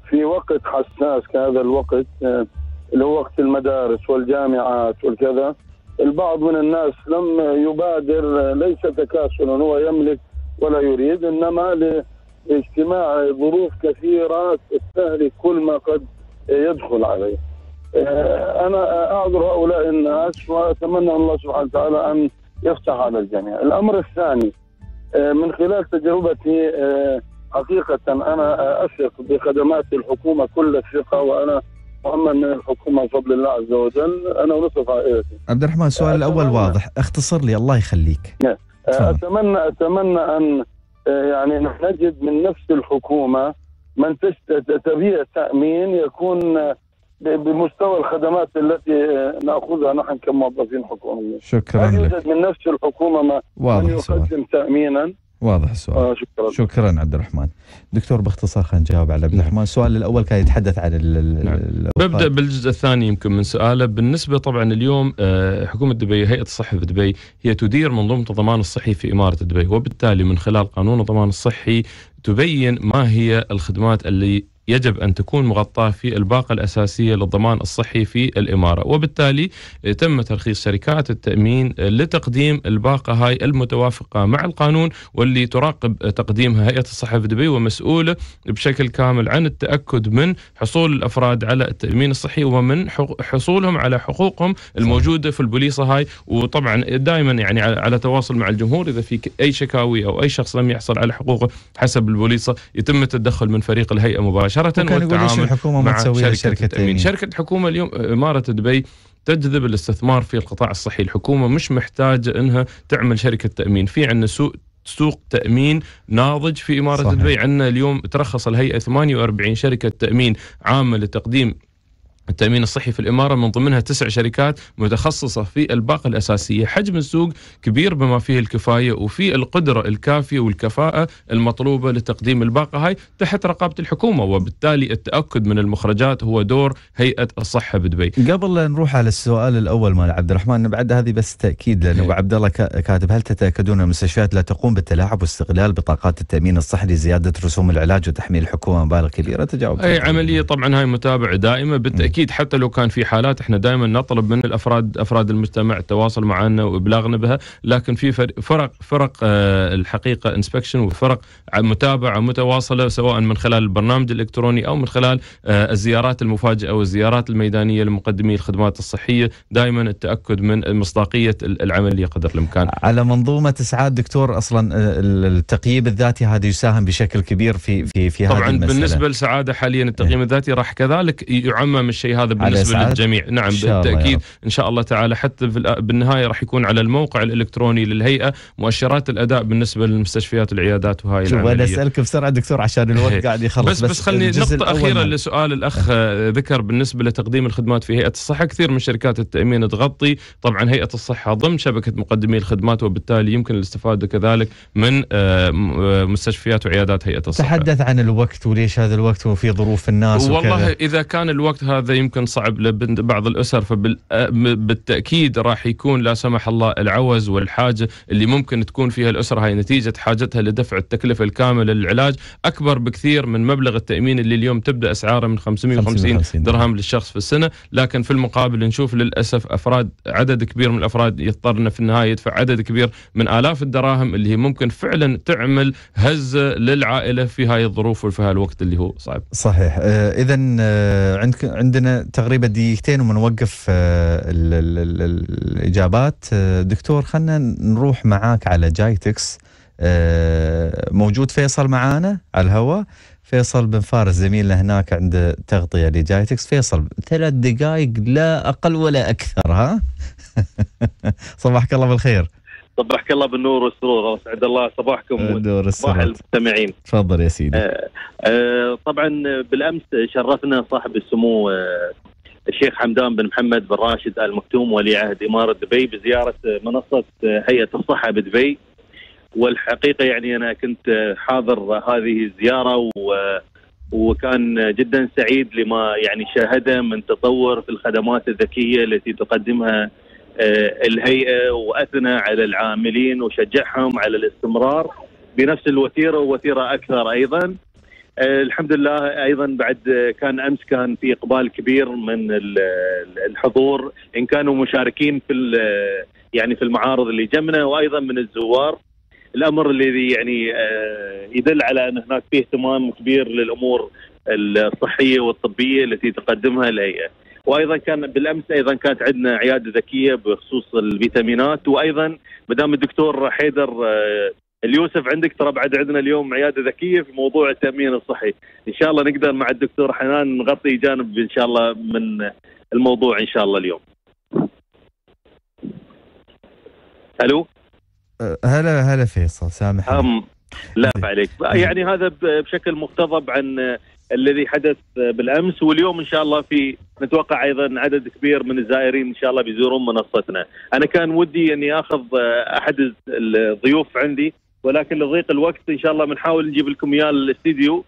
في وقت حساس كهذا الوقت آه، اللي هو وقت المدارس والجامعات والكذا البعض من الناس لم يبادر آه، ليس تكاسلا هو يملك ولا يريد انما لاجتماع ظروف كثيره تستهلك كل ما قد يدخل عليه آه، انا اعذر هؤلاء الناس واتمنى الله سبحانه وتعالى ان يفتح على الجميع. الامر الثاني آه، من خلال تجربتي آه، حقيقه انا اثق بخدمات الحكومه كل الثقه وانا مؤمن من الحكومه بفضل الله عز وجل انا ونصف عائلتي. عبد الرحمن السؤال الاول واضح اختصر لي الله يخليك. نعم. اتمنى اتمنى ان يعني نجد من نفس الحكومه من تبيع تامين يكون بمستوى الخدمات التي آه، ناخذها نحن كموظفين حكوميين شكرا هل يوجد من نفس الحكومه ما واضح من يقدم تامينا واضح السؤال آه شكرا شكرا عبد الرحمن دكتور باختصار خلينا نجاوب على عبد نعم. الرحمن السؤال الاول كان يتحدث عن نعم. ببدا بالجزء الثاني يمكن من سؤاله بالنسبه طبعا اليوم آه، حكومه دبي هيئه الصحه في دبي هي تدير منظومه الضمان الصحي في اماره دبي وبالتالي من خلال قانون الضمان الصحي تبين ما هي الخدمات اللي يجب أن تكون مغطاة في الباقة الأساسية للضمان الصحي في الإمارة وبالتالي آه، تم ترخيص شركات التأمين آه، لتقديم الباقة هاي المتوافقة مع القانون واللي تراقب آه، تقديمها هيئة الصحة في دبي ومسؤولة بشكل كامل عن التأكد من حصول الأفراد على التأمين الصحي ومن حصولهم على حقوقهم الموجودة في البوليصة هاي وطبعا دائما يعني على تواصل مع الجمهور إذا في أي شكاوي أو أي شخص لم يحصل على حقوقه حسب البوليصة يتم التدخل من فريق الهيئة مباشرة مباشره ليش الحكومه تسوي شركه شركة التأمين. شركه الحكومه اليوم آه، اماره دبي تجذب الاستثمار في القطاع الصحي الحكومه مش محتاجه انها تعمل شركه تامين في عندنا سوق سوق تامين ناضج في اماره صحيح. دبي عندنا اليوم ترخص الهيئه 48 شركه تامين عامه لتقديم التأمين الصحي في الإمارة من ضمنها تسع شركات متخصصة في الباقة الأساسية حجم السوق كبير بما فيه الكفاية وفي القدرة الكافية والكفاءة المطلوبة لتقديم الباقة هاي تحت رقابة الحكومة وبالتالي التأكد من المخرجات هو دور هيئة الصحة بدبي قبل لا نروح على السؤال الأول مال عبد الرحمن بعد هذه بس تأكيد لأن أبو عبد الله كاتب هل تتأكدون المستشفيات لا تقوم بالتلاعب واستغلال بطاقات التأمين الصحي لزيادة رسوم العلاج وتحميل الحكومة مبالغ كبيرة تجاوب أي عملية طبعا هاي متابعة دائمة بالتأكيد اكيد حتى لو كان في حالات احنا دائما نطلب من الافراد افراد المجتمع التواصل معنا وابلاغنا بها لكن في فرق فرق آه، الحقيقه انسبكشن وفرق متابعه متواصله سواء من خلال البرنامج الالكتروني او من خلال آه، الزيارات المفاجئه والزيارات الميدانيه لمقدمي الخدمات الصحيه دائما التاكد من مصداقيه العمليه قدر الامكان. على منظومه اسعاد دكتور اصلا آه، التقييم الذاتي هذا يساهم بشكل كبير في في في هذا هذه طبعا بالنسبه لسعاده حاليا التقييم إيه. الذاتي راح كذلك يعمم الشيء الشيء هذا بالنسبه للجميع نعم إن شاء بالتاكيد ان شاء الله تعالى حتى في بالنهايه راح يكون على الموقع الالكتروني للهيئه مؤشرات الاداء بالنسبه للمستشفيات والعيادات وهاي شوف انا اسالك بسرعه دكتور عشان الوقت إيه. قاعد يخلص بس بس, بس خليني نقطه اخيره لسؤال الاخ آه، ذكر بالنسبه لتقديم الخدمات في هيئه الصحه كثير من شركات التامين تغطي طبعا هيئه الصحه ضمن شبكه مقدمي الخدمات وبالتالي يمكن الاستفاده كذلك من آه، آه، مستشفيات وعيادات هيئه الصحه تحدث عن الوقت وليش هذا الوقت وفي ظروف الناس والله وكذا. اذا كان الوقت هذا هذا يمكن صعب لبعض الاسر فبالتاكيد آه، راح يكون لا سمح الله العوز والحاجه اللي ممكن تكون فيها الاسره هاي نتيجه حاجتها لدفع التكلفه الكامله للعلاج اكبر بكثير من مبلغ التامين اللي اليوم تبدا اسعاره من 550 درهم نعم. للشخص في السنه لكن في المقابل نشوف للاسف افراد عدد كبير من الافراد يضطرنا في النهايه يدفع عدد كبير من الاف الدراهم اللي هي ممكن فعلا تعمل هزه للعائله في هاي الظروف وفي هاي الوقت اللي هو صعب صحيح آه، اذا آه، عندك عند عندنا تقريبا دقيقتين ومنوقف آه، الاجابات آه، دكتور خلينا نروح معاك على جايتكس آه، موجود فيصل معانا على الهواء فيصل بن فارس زميلنا هناك عند تغطيه لجايتكس فيصل ثلاث دقائق لا اقل ولا اكثر ها صباحك الله بالخير صبحك الله بالنور والسرور واسعد الله صباحكم وصباح المستمعين تفضل يا سيدي آه آه طبعا بالامس شرفنا صاحب السمو آه الشيخ حمدان بن محمد بن راشد ال مكتوم ولي عهد اماره دبي بزياره آه، منصه آه، هيئه الصحه بدبي والحقيقه يعني انا كنت آه، حاضر هذه الزياره و وكان جدا سعيد لما يعني شاهده من تطور في الخدمات الذكيه التي تقدمها آه، الهيئه واثنى على العاملين وشجعهم على الاستمرار بنفس الوتيره ووتيره اكثر ايضا. آه، الحمد لله ايضا بعد كان امس كان في اقبال كبير من الحضور ان كانوا مشاركين في آه، يعني في المعارض اللي جنبنا وايضا من الزوار. الامر الذي يعني يدل على ان هناك في اهتمام كبير للامور الصحيه والطبيه التي تقدمها الهيئه. وايضا كان بالامس ايضا كانت عندنا عياده ذكيه بخصوص الفيتامينات وايضا ما دام الدكتور حيدر آه، اليوسف عندك ترى بعد عندنا اليوم عياده ذكيه في موضوع التامين الصحي ان شاء الله نقدر مع الدكتور حنان نغطي جانب ان شاء الله من الموضوع ان شاء الله اليوم الو آه، هلا هلا فيصل سامحني لا طيب. عليك يعني هذا بشكل مقتضب عن الذي حدث بالامس واليوم ان شاء الله في نتوقع ايضا عدد كبير من الزائرين ان شاء الله بيزورون منصتنا. انا كان ودي اني اخذ احد الضيوف عندي ولكن لضيق الوقت ان شاء الله بنحاول نجيب لكم اياه الاستديو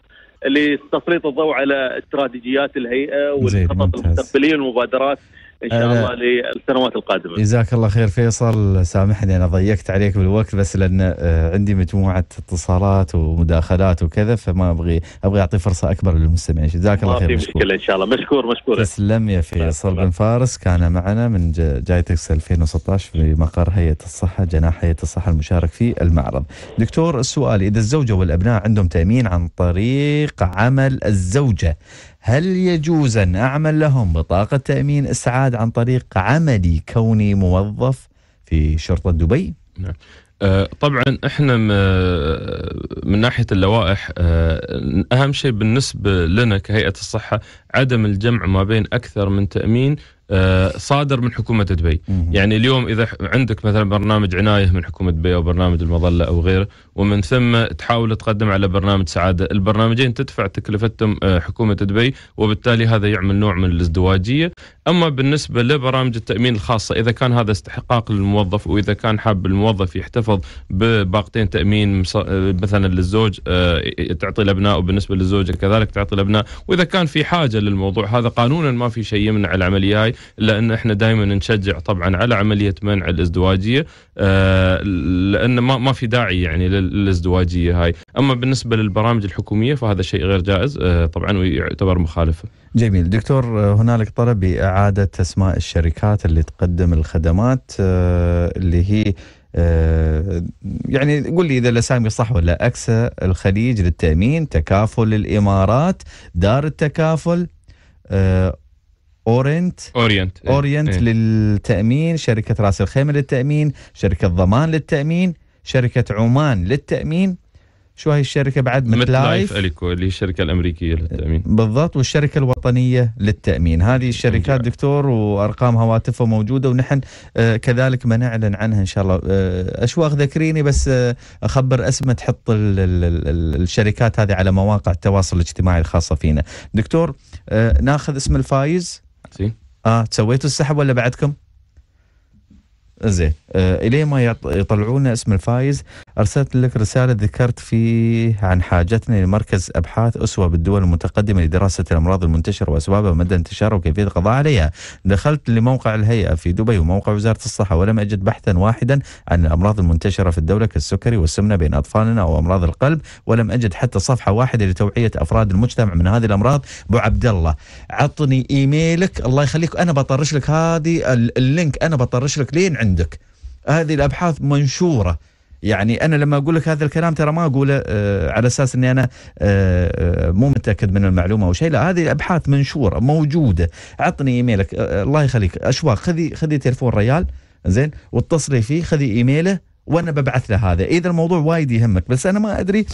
لتسليط الضوء على استراتيجيات الهيئه والخطط المستقبليه والمبادرات ان شاء الله للسنوات القادمه جزاك الله خير فيصل سامحني انا ضيقت عليك بالوقت بس لان آه، عندي مجموعه اتصالات ومداخلات وكذا فما ابغي ابغي اعطي فرصه اكبر للمستمعين جزاك الله خير ما في مشكله ان شاء الله مشكور مشكور تسلم يا فيصل بن فارس كان معنا من جايتكس 2016 في مقر هيئه الصحه جناح هيئه الصحه المشارك في المعرض دكتور السؤال اذا الزوجه والابناء عندهم تامين عن طريق عمل الزوجه هل يجوز أن أعمل لهم بطاقة تأمين إسعاد عن طريق عملي كوني موظف في شرطة دبي؟ نعم. آه، طبعا احنا آه، من ناحيه اللوائح آه، اهم شيء بالنسبه لنا كهيئه الصحه عدم الجمع ما بين اكثر من تامين آه، صادر من حكومه دبي يعني اليوم اذا عندك مثلا برنامج عنايه من حكومه دبي او برنامج المظله او غيره ومن ثم تحاول تقدم على برنامج سعاده البرنامجين تدفع تكلفتهم آه، حكومه دبي وبالتالي هذا يعمل نوع من الازدواجيه اما بالنسبه لبرامج التامين الخاصه اذا كان هذا استحقاق للموظف واذا كان حاب الموظف يحتفظ بباقتين تامين آه، مثلا للزوج تعطي الابناء وبالنسبه للزوجه كذلك تعطي الابناء واذا كان في حاجه للموضوع هذا قانونا ما في شيء يمنع العمليه هاي الا ان احنا دائما نشجع طبعا على عمليه منع الازدواجيه آه، لان ما ما في داعي يعني للازدواجيه هاي، اما بالنسبه للبرامج الحكوميه فهذا شيء غير جائز آه، طبعا ويعتبر مخالفه. جميل، دكتور آه، هنالك طلب باعاده اسماء الشركات اللي تقدم الخدمات اللي هي يعني قول لي اذا الاسامي صح ولا اكسا الخليج للتامين تكافل الامارات دار التكافل اورنت اورينت اورينت إيه. للتامين شركه راس الخيمه للتامين شركه ضمان للتامين شركه عمان للتامين شو هاي الشركه بعد مت لايف اليكو اللي هي الشركه الامريكيه للتامين بالضبط والشركه الوطنيه للتامين هذه الشركات دكتور وارقام هواتفها موجوده ونحن آه، كذلك ما نعلن عنها ان شاء الله آه، اشواق ذكريني بس آه، اخبر اسمه تحط الشركات هذه على مواقع التواصل الاجتماعي الخاصه فينا دكتور ناخذ اسم الفايز سي اه سويتوا السحب ولا بعدكم؟ زين آه الين ما يطلعون اسم الفايز ارسلت لك رساله ذكرت فيه عن حاجتنا لمركز ابحاث اسوه بالدول المتقدمه لدراسه الامراض المنتشره واسبابها ومدى انتشارها وكيفيه القضاء عليها. دخلت لموقع الهيئه في دبي وموقع وزاره الصحه ولم اجد بحثا واحدا عن الامراض المنتشره في الدوله كالسكري والسمنه بين اطفالنا او امراض القلب ولم اجد حتى صفحه واحده لتوعيه افراد المجتمع من هذه الامراض. ابو عبد الله عطني ايميلك الله يخليك انا بطرش لك هذه اللينك انا بطرش لك لين عندك. عندك هذه الابحاث منشوره يعني انا لما اقول لك هذا الكلام ترى ما اقوله آه على اساس اني انا آه, آه، مو متاكد من المعلومه او شيء لا هذه ابحاث منشوره موجوده عطني ايميلك آه،, آه الله يخليك اشواق خذي خذي تليفون ريال زين واتصلي فيه خذي ايميله وانا ببعث له هذا اذا الموضوع وايد يهمك بس انا ما ادري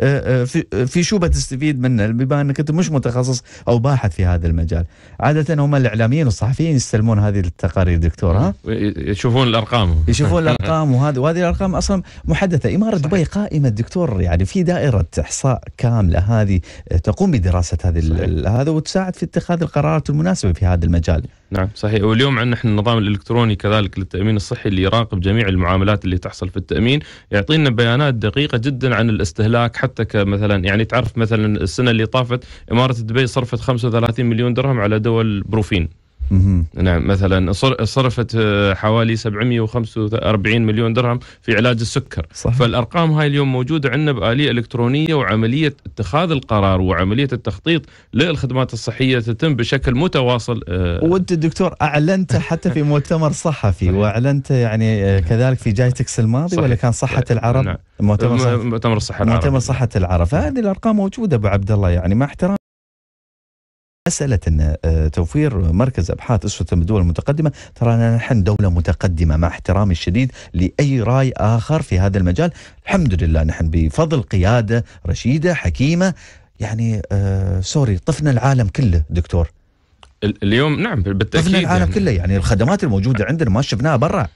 آه، آه، آه، في شو بتستفيد منه بما انك انت مش متخصص او باحث في هذا المجال عاده هم الاعلاميين والصحفيين يستلمون هذه التقارير دكتور ها يشوفون الارقام يشوفون الارقام وهذه وهذه الارقام اصلا محدثه اماره صحيح. دبي قائمه دكتور يعني في دائره احصاء كامله هذه تقوم بدراسه هذه هذا وتساعد في اتخاذ القرارات المناسبه في هذا المجال نعم صحيح واليوم عندنا احنا النظام الالكتروني كذلك للتامين الصحي اللي يراقب جميع المعاملات اللي تحصل في التامين يعطينا بيانات دقيقه جدا عن الاستهلاك حتى كمثلا يعني تعرف مثلا السنه اللي طافت اماره دبي صرفت 35 مليون درهم على دول بروفين نعم مثلا صرفت آه، حوالي 745 مليون درهم في علاج السكر صحيح. فالارقام هاي اليوم موجوده عندنا باليه الكترونيه وعمليه اتخاذ القرار وعمليه التخطيط للخدمات الصحيه تتم بشكل متواصل آه. وانت دكتور اعلنت حتى في مؤتمر صحفي واعلنت يعني آه، كذلك في جايتكس الماضي صحيح. ولا كان صحه العرب نعم. مؤتمر صحة مؤتمر الصحه العرب مؤتمر صحه العرب فهذه الارقام موجوده ابو عبد الله يعني مع احترام مسألة أن آه، توفير مركز أبحاث أسرة الدول المتقدمة ترى نحن دولة متقدمة مع احترامي الشديد لأي رأي آخر في هذا المجال الحمد لله نحن بفضل قيادة رشيدة حكيمة يعني آه سوري طفنا العالم كله دكتور اليوم نعم بالتأكيد طفنا العالم يعني كله يعني الخدمات الموجودة عندنا ما شفناها برا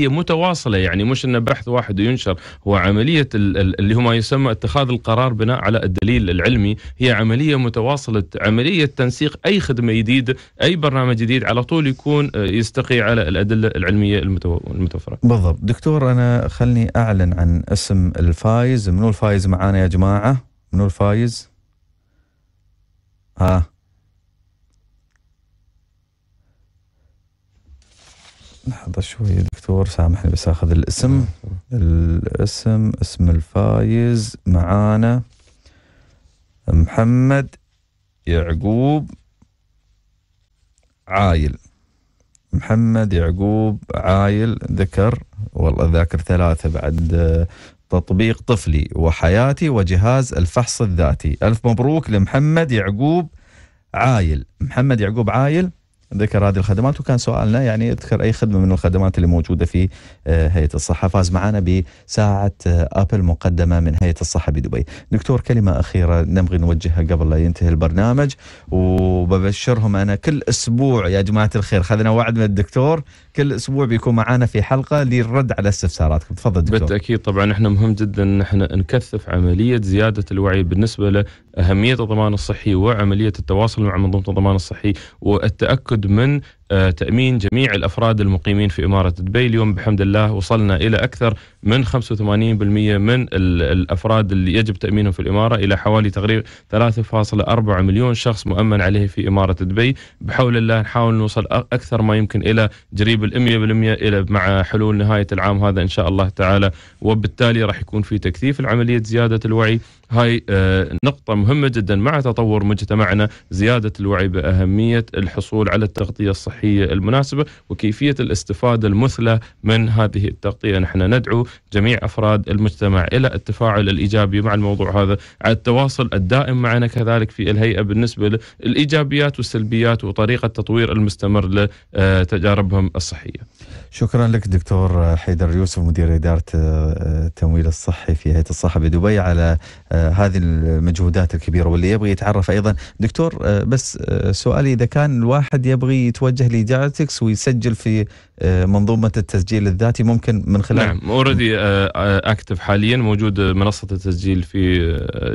هي متواصلة يعني مش أنه بحث واحد وينشر هو عملية اللي هو ما يسمى اتخاذ القرار بناء على الدليل العلمي هي عملية متواصلة عملية تنسيق أي خدمة جديدة أي برنامج جديد على طول يكون آه، يستقي على الأدلة العلمية المتوفرة بالضبط دكتور أنا خلني أعلن عن اسم الفايز منو الفايز معانا يا جماعة منو الفايز ها آه. لحظة شوي دكتور سامحني بس اخذ الاسم نعم. الاسم اسم الفايز معانا محمد يعقوب عايل محمد يعقوب عايل ذكر والله ذاكر ثلاثة بعد آه، تطبيق طفلي وحياتي وجهاز الفحص الذاتي ألف مبروك لمحمد يعقوب عايل محمد يعقوب عايل ذكر هذه الخدمات وكان سؤالنا يعني اذكر اي خدمه من الخدمات اللي موجوده في آه، هيئه الصحه فاز معنا بساعه آه، ابل مقدمه من هيئه الصحه بدبي. دكتور كلمه اخيره نبغي نوجهها قبل لا ينتهي البرنامج وببشرهم انا كل اسبوع يا جماعه الخير خذنا وعد من الدكتور كل اسبوع بيكون معانا في حلقه للرد على استفساراتكم تفضل دكتور بالتاكيد طبعا احنا مهم جدا ان احنا نكثف عمليه زياده الوعي بالنسبه لاهميه الضمان الصحي وعمليه التواصل مع منظومه الضمان الصحي والتاكد من آه، تأمين جميع الأفراد المقيمين في إمارة دبي اليوم بحمد الله وصلنا إلى أكثر من 85% من الأفراد اللي يجب تأمينهم في الإمارة إلى حوالي تقريبا 3.4 مليون شخص مؤمن عليه في إمارة دبي بحول الله نحاول نوصل أكثر ما يمكن إلى جريب ال 100% إلى مع حلول نهاية العام هذا إن شاء الله تعالى وبالتالي راح يكون في تكثيف العملية زيادة الوعي هاي آه، نقطة مهمة جدا مع تطور مجتمعنا زيادة الوعي بأهمية الحصول على التغطية الصحية المناسبة وكيفية الاستفادة المثلى من هذه التغطية نحن ندعو جميع أفراد المجتمع إلى التفاعل الإيجابي مع الموضوع هذا على التواصل الدائم معنا كذلك في الهيئة بالنسبة للإيجابيات والسلبيات وطريقة تطوير المستمر لتجاربهم الصحية شكرا لك دكتور حيدر يوسف مدير إدارة آه، التمويل الصحي في هيئة الصحة بدبي على آه، هذه المجهودات الكبيرة واللي يبغي يتعرف أيضا دكتور آه، بس سؤالي إذا كان الواحد يبغي يتوجه لجاتكس ويسجل في آه، منظومه التسجيل الذاتي ممكن من خلال نعم اوريدي اكتف آه، آه، حاليا موجود منصه التسجيل في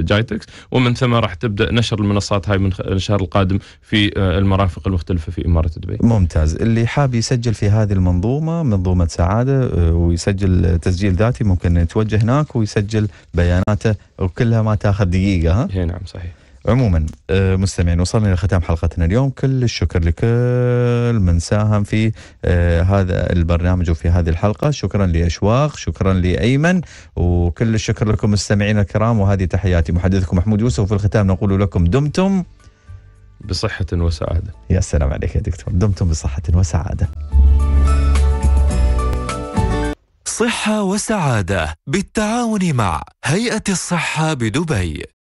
جايتكس ومن ثم راح تبدا نشر المنصات هاي من الشهر القادم في المرافق المختلفه في اماره دبي. ممتاز، اللي حاب يسجل في هذه المنظومه منظومه سعاده ويسجل تسجيل ذاتي ممكن يتوجه هناك ويسجل بياناته وكلها ما تاخذ دقيقه ها؟ اي نعم صحيح. عموما آه، مستمعين وصلنا الى ختام حلقتنا اليوم كل الشكر لكل من ساهم في آه، هذا البرنامج وفي هذه الحلقة شكرا لأشواق شكرا لأيمن وكل الشكر لكم مستمعينا الكرام وهذه تحياتي محدثكم محمود يوسف وفي الختام نقول لكم دمتم بصحة وسعادة يا سلام عليك يا دكتور دمتم بصحة وسعادة صحة وسعادة بالتعاون مع هيئة الصحة بدبي